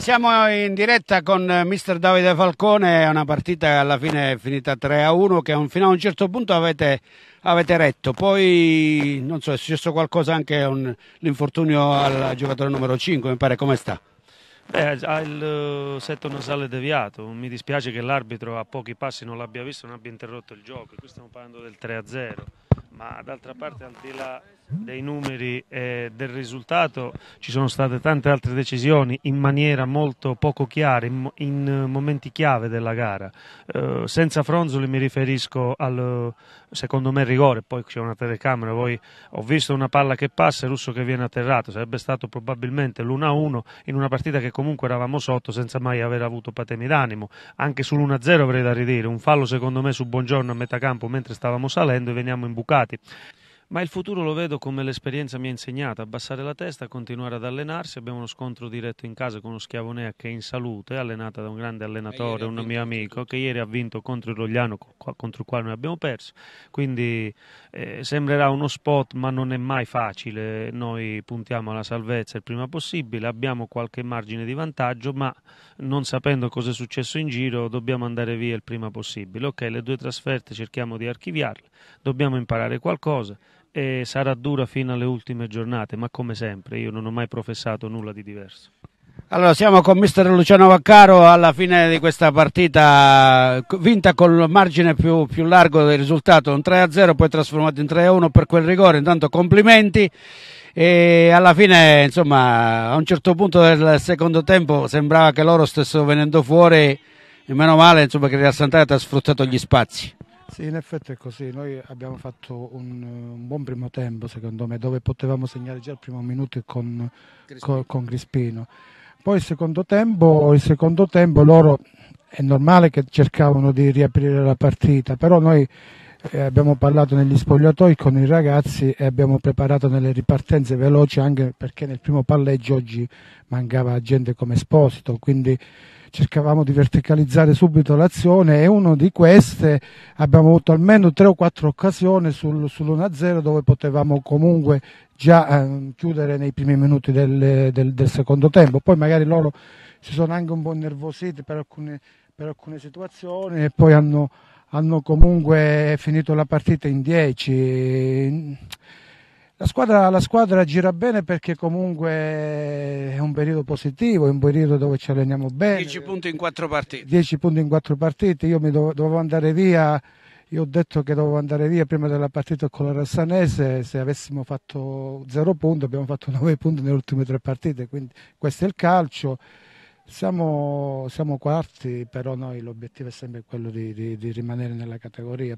Siamo in diretta con eh, mister Davide Falcone, è una partita che alla fine è finita 3-1 che fino a un certo punto avete, avete retto, poi non so, è successo qualcosa anche l'infortunio al giocatore numero 5, mi pare come sta? Beh, ha il eh, setto nasale deviato, mi dispiace che l'arbitro a pochi passi non l'abbia visto e non abbia interrotto il gioco, qui stiamo parlando del 3-0, ma d'altra parte al di là dei numeri e del risultato ci sono state tante altre decisioni in maniera molto poco chiara in, in eh, momenti chiave della gara eh, senza Fronzoli mi riferisco al secondo me rigore poi c'è una telecamera voi, ho visto una palla che passa e Russo che viene atterrato sarebbe stato probabilmente l'1-1 in una partita che comunque eravamo sotto senza mai aver avuto patemi d'animo anche sull'1-0 avrei da ridire un fallo secondo me su Buongiorno a metà campo mentre stavamo salendo e veniamo imbucati ma il futuro lo vedo come l'esperienza mi ha insegnato, abbassare la testa, continuare ad allenarsi. Abbiamo uno scontro diretto in casa con uno Schiavonea che è in salute, allenata da un grande allenatore, un mio amico, che ieri ha vinto contro il Rogliano, contro il quale noi abbiamo perso. Quindi eh, sembrerà uno spot, ma non è mai facile. Noi puntiamo alla salvezza il prima possibile, abbiamo qualche margine di vantaggio, ma non sapendo cosa è successo in giro dobbiamo andare via il prima possibile. Ok, le due trasferte cerchiamo di archiviarle, dobbiamo imparare qualcosa e sarà dura fino alle ultime giornate, ma come sempre io non ho mai professato nulla di diverso. Allora siamo con mister Luciano Vaccaro alla fine di questa partita vinta con il margine più, più largo del risultato, un 3-0 poi trasformato in 3-1 per quel rigore, intanto complimenti e alla fine insomma a un certo punto del secondo tempo sembrava che loro stessero venendo fuori e meno male insomma, che Real Sant'Agata ha sfruttato gli spazi. Sì, in effetti è così. Noi abbiamo fatto un, un buon primo tempo, secondo me, dove potevamo segnare già il primo minuto con Crispino. Con Crispino. Poi il secondo, tempo, il secondo tempo loro è normale che cercavano di riaprire la partita, però noi eh, abbiamo parlato negli spogliatoi con i ragazzi e abbiamo preparato nelle ripartenze veloci anche perché nel primo palleggio oggi mancava gente come Esposito, quindi cercavamo di verticalizzare subito l'azione e una di queste abbiamo avuto almeno tre o quattro occasioni sul, sull'1-0 dove potevamo comunque già eh, chiudere nei primi minuti del, del, del, secondo tempo. Poi magari loro si sono anche un po' nervositi per alcune, per alcune situazioni e poi hanno hanno comunque finito la partita in 10. La squadra, la squadra, gira bene perché comunque è un periodo positivo, è un periodo dove ci alleniamo bene. 10 punti in 4 partite. 10 punti in 4 partite, io mi dovevo andare via, io ho detto che dovevo andare via prima della partita con la Rassanese, se avessimo fatto 0 punti abbiamo fatto 9 punti nelle ultime 3 partite, quindi questo è il calcio. Siamo, siamo quarti, però noi l'obiettivo è sempre quello di, di, di rimanere nella categoria.